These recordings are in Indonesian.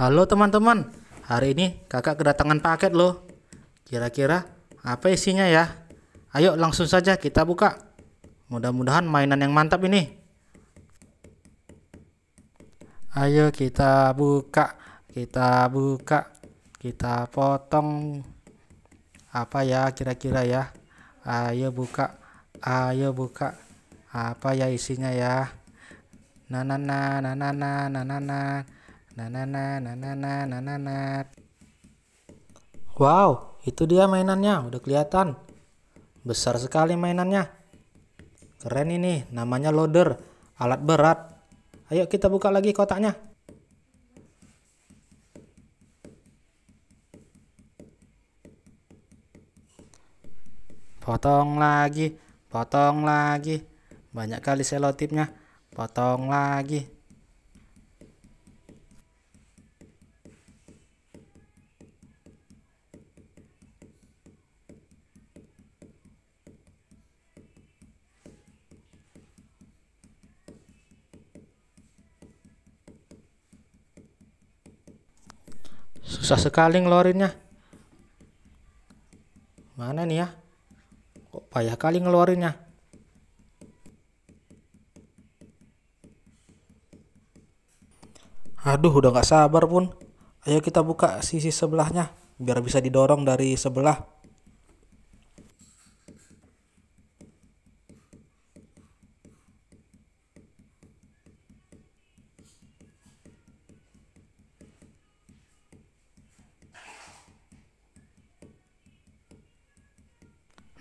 Halo teman-teman, hari ini kakak kedatangan paket loh. Kira-kira apa isinya ya? Ayo langsung saja kita buka. Mudah-mudahan mainan yang mantap ini. Ayo kita buka, kita buka, kita potong. Apa ya kira-kira ya? Ayo buka, ayo buka. Apa ya isinya ya? Na na na na na na na na na na na na na Wow, itu dia mainannya, udah kelihatan. Besar sekali mainannya. Keren ini, namanya loader, alat berat. Ayo kita buka lagi kotaknya. Potong lagi, potong lagi. Banyak kali selotipnya. Potong lagi, Susah sekali ngeluarinnya. Mana nih ya? Kok payah kali ngeluarinnya? Aduh, udah gak sabar pun. Ayo kita buka sisi sebelahnya biar bisa didorong dari sebelah.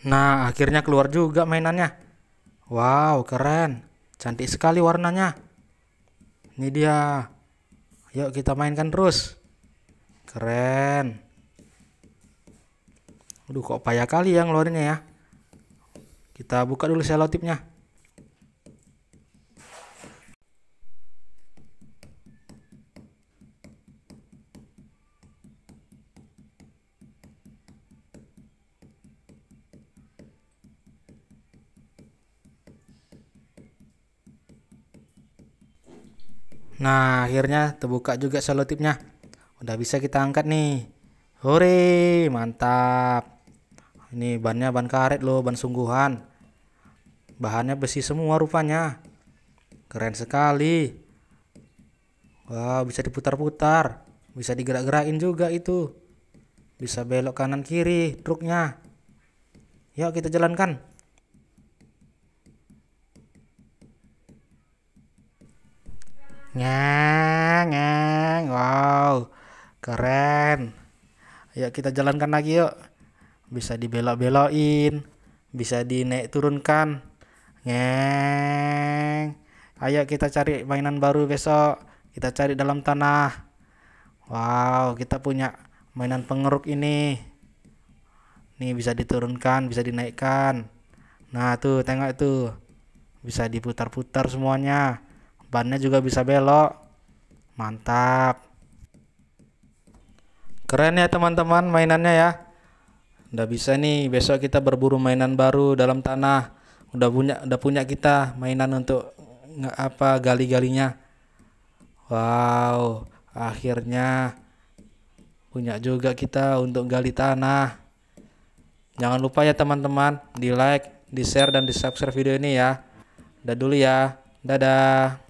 Nah, akhirnya keluar juga mainannya. Wow, keren. Cantik sekali warnanya. Ini dia. Yuk kita mainkan terus. Keren. Aduh, kok payah kali ya ngeluarinnya ya. Kita buka dulu selotipnya. Nah, akhirnya terbuka juga selotipnya. Udah bisa kita angkat nih. Hore, mantap. Ini bannya ban karet loh, ban sungguhan. Bahannya besi semua rupanya. Keren sekali. wow, bisa diputar-putar. Bisa digerak-gerakin juga itu. Bisa belok kanan kiri truknya. Yuk kita jalankan. Keren. Ayo kita jalankan lagi yuk. Bisa dibelok-belokin, bisa dinaik turunkan. Ngeng. Ayo kita cari mainan baru besok. Kita cari dalam tanah. Wow, kita punya mainan pengeruk ini. Nih bisa diturunkan, bisa dinaikkan. Nah, tuh tengok itu. Bisa diputar-putar semuanya Bannya juga bisa belok. Mantap. Keren ya teman-teman mainannya ya. Udah bisa nih besok kita berburu mainan baru dalam tanah. Udah punya udah punya kita mainan untuk nggak apa gali-galinya. Wow, akhirnya punya juga kita untuk gali tanah. Jangan lupa ya teman-teman di like, di share dan di subscribe video ini ya. Udah dulu ya. Dadah.